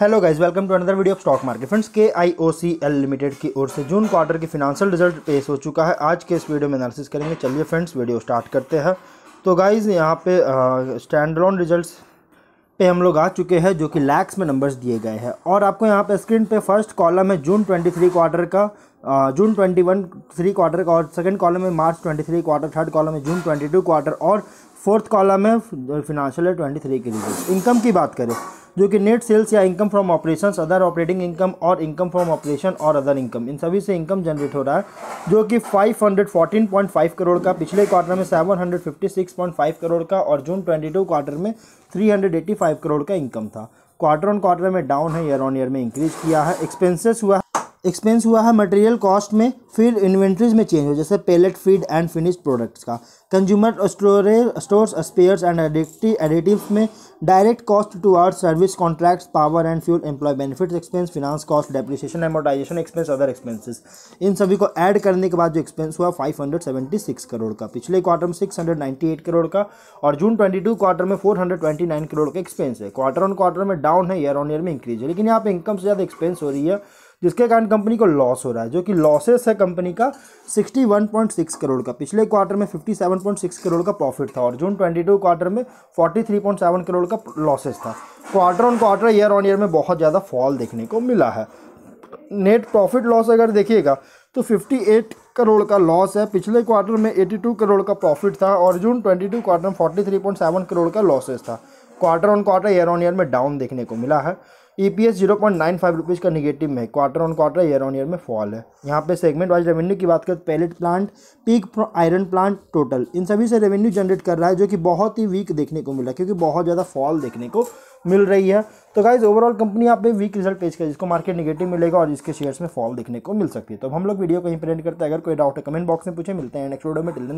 hello guys welcome to another video of stock market friends के I O C L limited की ओर से June quarter की financial result पेश हो चुका है आज के इस वीडियो में एनालिसिस करेंगे चलिए फ्रेंड्स वीडियो स्टार्ट करते हैं तो गाइस यहाँ पे स्टैंड लोन रिजल्ट पे हम लोग आ चुके हैं जो कि लैक्स में नंबर्स दिए गए हैं और आपको यहाँ पे स्क्रीन पे फर्स्ट कॉलम है जून ट्वेंटी क्वार्टर का जून वन थ्री क्वार्टर का और सेकंड कॉलम है March three quarter third column है जून टू क्वार्टर और फोर्थ कॉलम है फिनांशियल ट्वेंटी थ्री के रिजल्ट इनकम की बात करें जो कि नेट सेल्स या income from operation other operating income और इनकम फ्रॉम ऑपरेशन और अदर इनकम इन सभी से इनकम जनरेट हो रहा है जो कि 514.5 करोड़ का पिछले क्वार्टर में 756.5 करोड़ का और जून 22 क्वार्टर में 385 करोड़ का इनकम था क्वार्टर ऑन क्वार्टर में डाउन है ईयर ऑन ईयर में इंक्रीज किया है एक्सपेंसेस हुआ है एक्सपेंस हुआ है मटेरियल कॉस्ट में फिर इन्वेंट्रीज में चेंज हो जैसे pellet feed and finish products का consumer storage stores spares and additive में direct cost to R service contracts power and fuel employ benefits expense finance cost depreciation amortisation expense other expenses इन सभी को add करने के बाद जो expense हुआ फाइव करोड़ का पिछले क्वार्टर में सिक्स करोड़ का और जून ट्वेंटी क्वार्टर में फोर करोड़ का एक्सपेंस है क्वार्टर ऑन क्वार्टर में डाउन है ईयर ऑन ईयर में इंक्रीज है लेकिन यहाँ पे इनकम से ज़्यादा एक्सपेंस हो रही है जिसके कारण कंपनी को लॉस हो रहा है जो कि लॉसेस है कंपनी का 61.6 करोड़ का पिछले क्वार्टर में 57.6 करोड़ का प्रॉफिट था और जून 22 क्वार्टर में 43.7 करोड़ का लॉसेस था quarter on quarter year on year में बहुत ज़्यादा फॉल देखने को मिला है नेट प्रॉफिट लॉस अगर देखिएगा तो 58 करोड़ का लॉस है पिछले क्वार्टर में 82 करोड़ का प्रॉफिट था और जून 22 क्वार्टर में 43.7 करोड़ का लॉसेस था quarter on quarter year on year में डाउन देखने को मिला है E P S zero point nine five rupees का निगेटिव में quarter on quarter year on year में फॉल है यहाँ पे सेगमेंट वाइज रेवेन्यू की बात करें pellet plant pig iron plant total इन सभी से रेवेन्यू जनरेट कर रहा है जो कि बहुत ही वीक देखने को मिला क्योंकि बहुत ज़्यादा फॉल देखने को मिल रही है तो गाइज ओवरऑल कंपनी यहाँ पे वीक रिजल्ट पेश करें जिसको मार्केट निगेटिव मिलेगा और इसके शेयर्स में फॉल देखने को मिल सकती है तो हम लोग वीडियो को इंप्रेंट करते हैं अगर कोई डाउट है कमेंट बॉक्स में पूछे मिलते हैं नेक्स्ट वीडियो में टिल